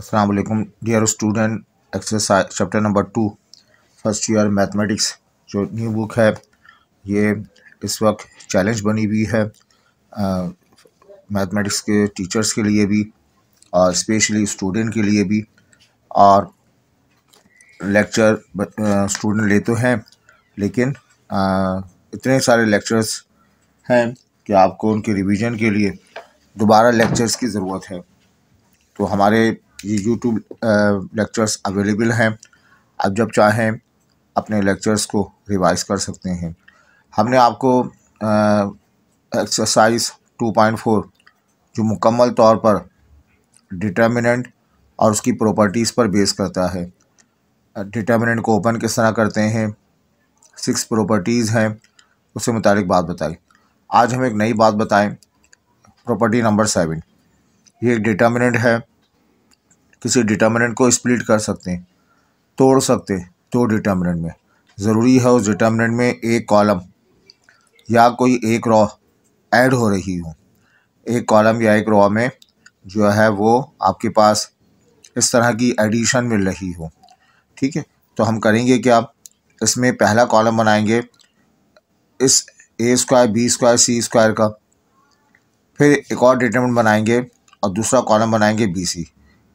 Aslam dear student exercise chapter number two first year mathematics जो new book है ये इस वक्त चैलेंज बनी हुई है मैथमेटिक्स के टीचर्स के लिए भी और स्पेशली स्टूडेंट के लिए भी और लेक्चर स्टूडेंट लेते तो हैं लेकिन आ, इतने सारे लेक्चर्स हैं कि आपको उनके रिवीजन के लिए दोबारा लेक्चर्स की ज़रूरत है तो हमारे ये यूट्यूब लेक्चर्स अवेलेबल हैं आप जब चाहें अपने लेक्चर्स को रिवाइज कर सकते हैं हमने आपको एक्सरसाइज 2.4 जो मुकम्मल तौर पर डिटर्मिनेंट और उसकी प्रॉपर्टीज़ पर बेस करता है डिटर्मिनेंट को ओपन किस तरह करते हैं सिक्स प्रॉपर्टीज़ हैं उससे मुतालिक बात बताई आज हम एक नई बात बताएं प्रॉपर्टी नंबर सेवन ये एक डिटर्मिनेंट है किसी डिटर्मिनेंट को स्प्लिट कर सकते हैं तोड़ सकते दो तो डिटर्मिनेंट में ज़रूरी है उस डिटर्मिनेंट में एक कॉलम या कोई एक रॉ ऐड हो रही हो एक कॉलम या एक रॉ में जो है वो आपके पास इस तरह की एडिशन मिल रही हो ठीक है तो हम करेंगे क्या इसमें पहला कॉलम बनाएंगे इस A square B square C square का फिर एक और डिटर्मेंट बनाएंगे और दूसरा कॉलम बनाएंगे बी सी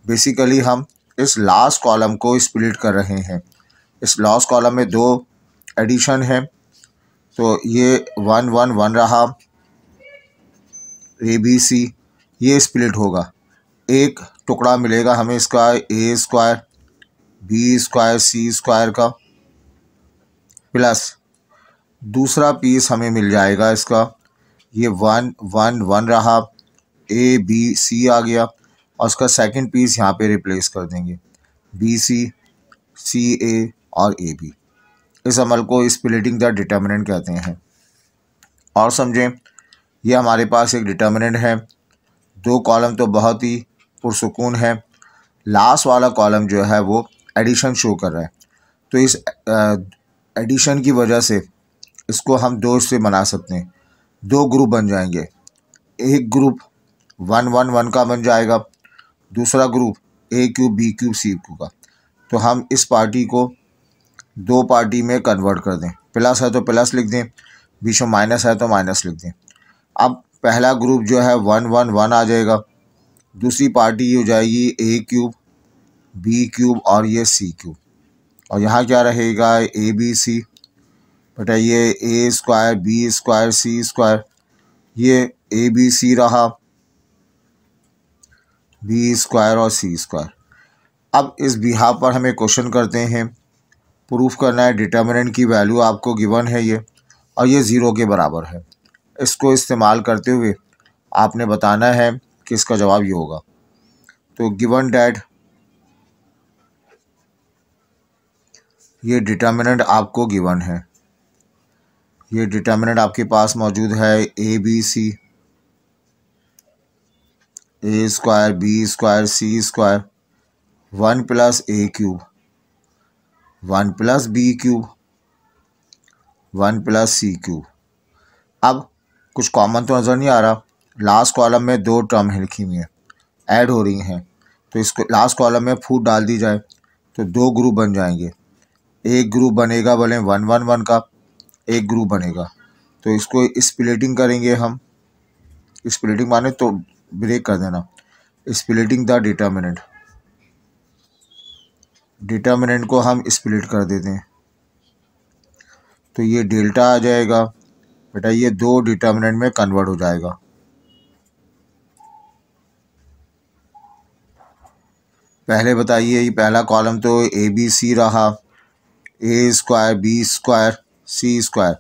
बेसिकली हम इस लास्ट कॉलम को स्प्लिट कर रहे हैं इस लास्ट कॉलम में दो एडिशन है तो ये वन वन वन रहा ए बी सी ये स्प्लिट होगा एक टुकड़ा मिलेगा हमें इसका A square B square C square का प्लस दूसरा पीस हमें मिल जाएगा इसका ये वन वन वन रहा ए बी सी आ गया और उसका सेकंड पीस यहाँ पे रिप्लेस कर देंगे बी सी सी ए और ए बी इस अमल को स्प्लिटिंग द डिटर्मिनेंट कहते हैं और समझें यह हमारे पास एक डिटर्मिनेंट है दो कॉलम तो बहुत ही पुरसकून है लास्ट वाला कॉलम जो है वो एडिशन शो कर रहा है तो इस एडिशन की वजह से इसको हम दो से बना सकते हैं दो ग्रुप बन जाएंगे एक ग्रुप वन वन वन का बन जाएगा दूसरा group A cube B cube C cube का तो हम इस पार्टी को दो पार्टी में कन्वर्ट कर दें प्लस है तो प्लस लिख दें बीच में माइनस है तो माइनस लिख दें अब पहला ग्रुप जो है वन वन वन आ जाएगा दूसरी पार्टी हो जाएगी ए क्यूब बी क्यूब और ये सी क्यूब और यहाँ क्या रहेगा ए बी सी बताइए A square B square C square ये ए बी सी रहा बी स्क्वायर और सी स्क्वायर अब इस बिहा पर हमें क्वेश्चन करते हैं प्रूफ करना है डिटर्मिनेंट की वैल्यू आपको गिवन है ये और ये ज़ीरो के बराबर है इसको इस्तेमाल करते हुए आपने बताना है कि इसका जवाब ये होगा तो गिवन डैट ये डिटर्मिनेंट आपको गिवन है ये डिटर्मिनेंट आपके पास मौजूद है A B C A square B square C square one plus A cube one plus B cube one plus C cube अब कुछ कॉमन तो नज़र नहीं आ रहा लास्ट कॉलम में दो टर्म है लिखी हुई हैं ऐड हो रही हैं तो इसको लास्ट कॉलम में फूट डाल दी जाए तो दो ग्रुप बन जाएंगे एक ग्रुप बनेगा बोले वन वन वन का एक ग्रुप बनेगा तो इसको स्प्लिटिंग करेंगे हम स्प्लिटिंग माने तो ब्रेक कर देना स्प्लिटिंग द डिटर्मिनेंट डिटर्मिनेंट को हम स्प्लिट कर देते हैं तो ये डेल्टा आ जाएगा बेटा ये दो डिटर्मिनेंट में कन्वर्ट हो जाएगा पहले बताइए ये पहला कॉलम तो ए बी सी रहा A square B square C square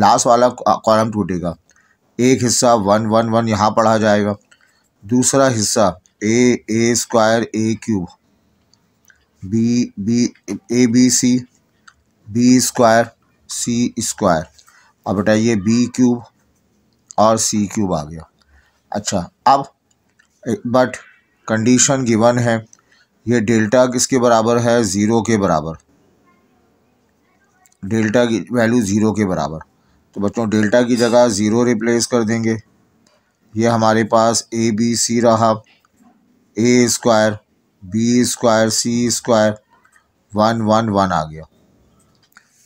last वाला कॉलम टूटेगा एक हिस्सा वन वन वन यहाँ पढ़ा जाएगा दूसरा हिस्सा A A square A cube B B A B C B square C square अब बताइए बी क्यूब और सी क्यूब आ गया अच्छा अब बट कंडीशन गिवन है ये डेल्टा किसके बराबर है ज़ीरो के बराबर डेल्टा की वैल्यू ज़ीरो के बराबर तो बच्चों डेल्टा की जगह ज़ीरो रिप्लेस कर देंगे ये हमारे पास ए बी सी रहा A square B square C square one one one आ गया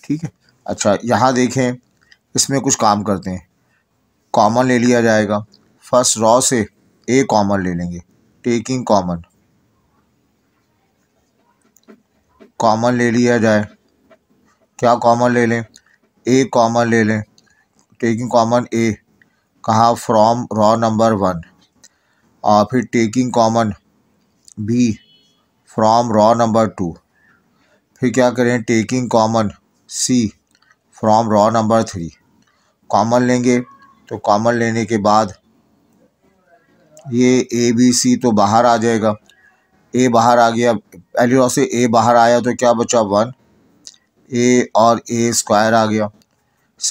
ठीक है अच्छा यहाँ देखें इसमें कुछ काम करते हैं कॉमन ले लिया जाएगा फर्स्ट रॉ से ए कॉमन ले लेंगे टेकिंग कॉमन कॉमन ले लिया जाए क्या कॉमन ले लें ए कॉमन ले लें टेकिंग कॉमन ए कहा फ्रॉम रॉ नंबर वन और फिर taking common B from row number two फिर क्या करें taking common C from row number three common लेंगे तो कॉमन लेने के बाद ये ए बी सी तो बाहर आ जाएगा ए बाहर आ गया पहली रॉ से ए बाहर आया तो क्या बचा वन ए और ए स्क्वायर आ गया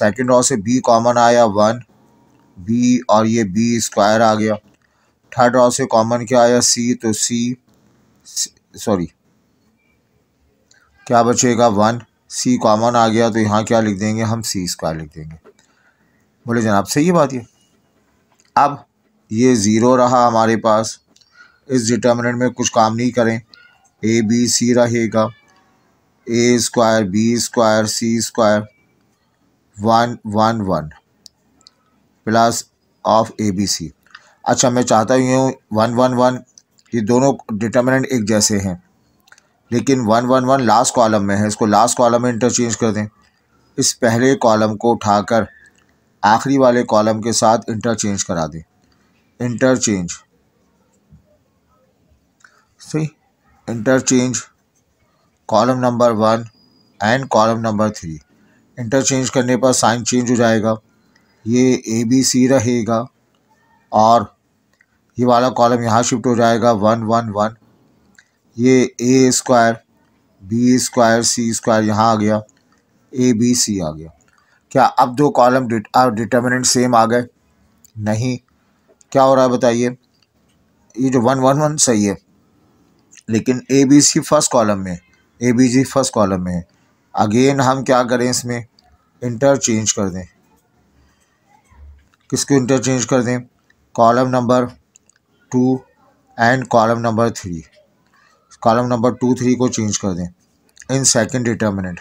सेकेंड रॉ से बी कॉमन आया वन बी और ये बी स्क्वायर आ गया थर्ड रॉ से कॉमन क्या आया सी तो सी सॉरी क्या बचेगा वन सी कॉमन आ गया तो यहाँ क्या लिख देंगे हम सी स्क्वायर लिख देंगे बोले जनाब सही बात ये अब ये ज़ीरो रहा हमारे पास इस डिटर्मिनेंट में कुछ काम नहीं करें ए बी सी रहेगा A square B square C square one one one plus of A B C अच्छा मैं चाहता ही हूँ वन वन वन ये दोनों डिटर्मिनेंट एक जैसे हैं लेकिन one one one last column में है इसको लास्ट कॉलम में इंटरचेंज कर दें इस पहले कॉलम को उठाकर आखिरी वाले कॉलम के साथ इंटरचेंज करा दें इंटरचेंज सही interchange column number one and column number three interchange करने पर साइन चेंज हो जाएगा ये ए बी सी रहेगा और ये वाला कॉलम यहाँ शिफ्ट हो जाएगा वन वन वन ये A square B square C square यहाँ आ गया ए बी सी आ गया क्या अब दो कॉलम डिटर्मिनेंट सेम आ गए नहीं क्या हो रहा है बताइए ये जो वन वन वन सही है लेकिन A B C first column में A B C first column में है अगेन हम क्या करें इसमें इंटरचेंज कर दें किसको इंटरचेंज कर दें column number two and column number three column number two three को चेंज कर दें in second determinant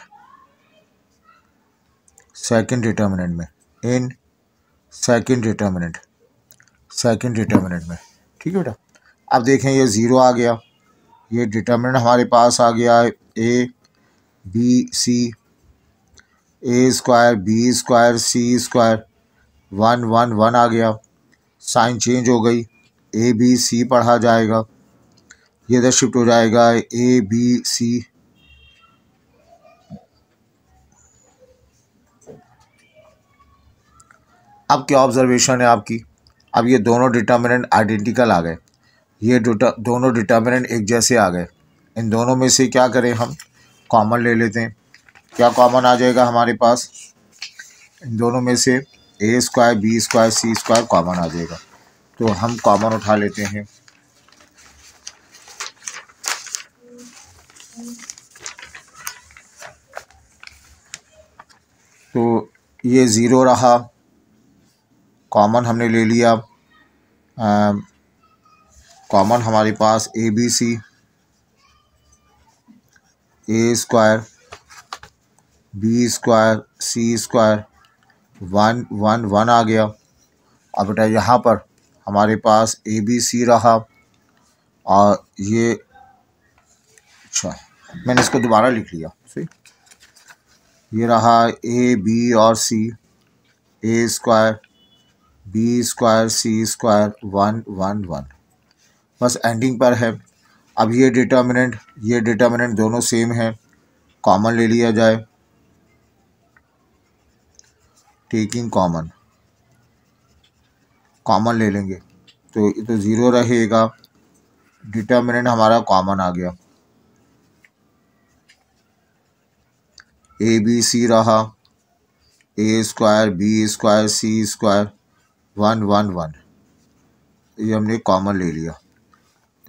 second determinant में in second determinant second determinant में ठीक है बेटा अब देखें ये ज़ीरो आ गया ये डिटर्मिनेंट हमारे पास आ गया A B C A square B square C square one one one आ गया साइन चेंज हो गई ए बी सी पढ़ा जाएगा ये इधर तो शिफ्ट हो जाएगा ए बी सी अब क्या ऑब्जर्वेशन है आपकी अब ये दोनों डिटर्मिनेंट आइडेंटिकल आ गए ये दोनों डिटर्मिनेंट एक जैसे आ गए इन दोनों में से क्या करें हम कॉमन ले लेते हैं क्या कॉमन आ जाएगा हमारे पास इन दोनों में से A square B square C square common आ जाएगा तो हम कॉमन उठा लेते हैं तो ये ज़ीरो रहा कॉमन हमने ले लिया कॉमन हमारे पास A B C A square B square C square one one one आ गया अब बेटा यहाँ पर हमारे पास ए बी सी रहा और ये अच्छा मैंने इसको दोबारा लिख लिया सही ये रहा ए बी और C A square B square C square one one one बस एंडिंग पर है अब ये डिटर्मिनेंट ये डिटर्मिनेंट दोनों सेम है कॉमन ले लिया जाए टेकिंग कॉमन कॉमन ले लेंगे तो ये तो ज़ीरो रहेगा डिटर्मिनेंट हमारा कॉमन आ गया ए बी सी रहा A square B square C square one one one ये हमने कॉमन ले लिया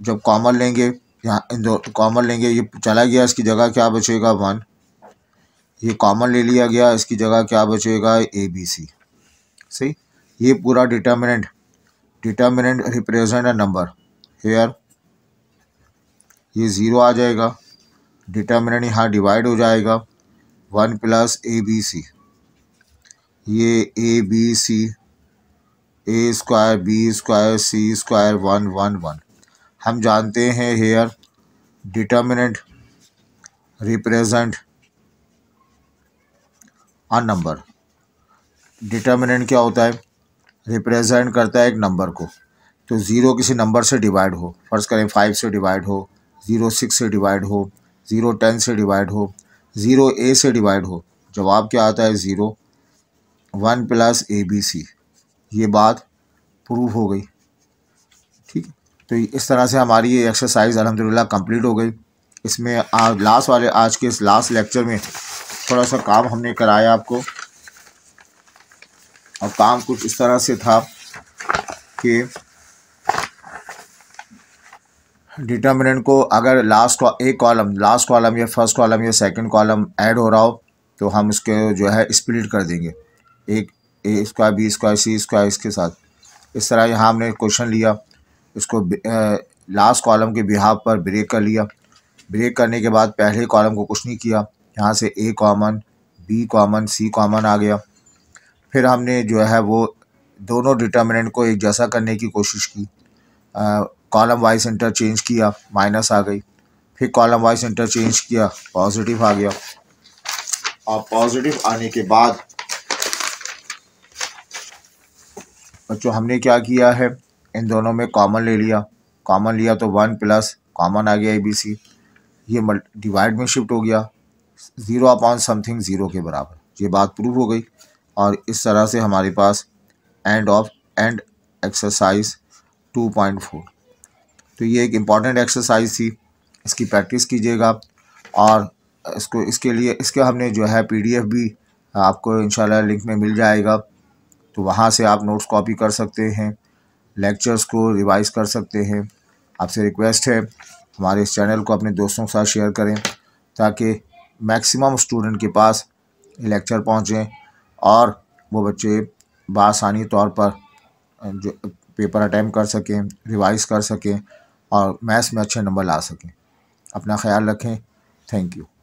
जब कॉमन लेंगे यहाँ इन दो कॉमन लेंगे ये चला गया इसकी जगह क्या बचेगा वन ये कॉमन ले लिया गया इसकी जगह क्या बचेगा ए बी सी सही ये पूरा determinant determinant represent a number here ये ज़ीरो आ जाएगा डिटर्मिनेंट यहाँ डिवाइड हो जाएगा one plus A B C ये A B C A square B square C square one one one हम जानते हैं here determinant represent a number determinant क्या होता है रिप्रेजेंट करता है एक नंबर को तो ज़ीरो किसी नंबर से डिवाइड हो फर्ज करें फाइव से डिवाइड हो ज़ीरो सिक्स से डिवाइड हो ज़ीरो टेन से डिवाइड हो ज़ीरो ए से डिवाइड हो जवाब क्या आता है zero one plus A B C ये बात प्रूव हो गई ठीक तो इस तरह से हमारी ये एक्सरसाइज अलहमदिल्ला कंप्लीट हो गई इसमें लास्ट वाले आज के इस लास्ट लेक्चर में थोड़ा सा काम हमने कराया आपको और काम कुछ इस तरह से था कि डिटर्मिनेंट को अगर लास्ट एक कॉलम लास्ट कॉलम या फर्स्ट कॉलम या सेकंड कॉलम ऐड हो रहा हो तो हम इसके जो है स्प्लिट कर देंगे एक A square B square C square इसके साथ इस तरह यहाँ हमने क्वेश्चन लिया इसको लास्ट कॉलम के बिहाव पर ब्रेक कर लिया ब्रेक करने के बाद पहले कॉलम को कुछ नहीं किया यहाँ से A common B common C common आ गया फिर हमने जो है वो दोनों डिटर्मिनेंट को एक जैसा करने की कोशिश की कॉलम वाइज इंटरचेंज किया माइनस आ गई फिर कॉलम वाइज इंटरचेंज किया पॉजिटिव आ गया और पॉजिटिव आने के बाद बच्चों हमने क्या किया है इन दोनों में कॉमन ले लिया कॉमन लिया तो वन प्लस कॉमन आ गया ए बी सी ये डिवाइड में शिफ्ट हो गया ज़ीरो अपॉन समथिंग ज़ीरो के बराबर ये बात प्रूव हो गई और इस तरह से हमारे पास एंड ऑफ एंड एक्सरसाइज 2.4 तो ये एक इम्पॉर्टेंट एक्सरसाइज थी इसकी प्रैक्टिस कीजिएगा और इसको इसके लिए इसके हमने जो है पीडीएफ भी आपको इन लिंक में मिल जाएगा तो वहाँ से आप नोट्स कॉपी कर सकते हैं लेक्चर्स को रिवाइज कर सकते हैं आपसे रिक्वेस्ट है हमारे इस चैनल को अपने दोस्तों के साथ शेयर करें ताकि मैक्सिमम स्टूडेंट के पास लेक्चर पहुँचें और वो बच्चे बासानी तौर पर जो पेपर अटैम्प कर सकें रिवाइज कर सकें और मैथ्स में अच्छे नंबर ला सकें अपना ख्याल रखें थैंक यू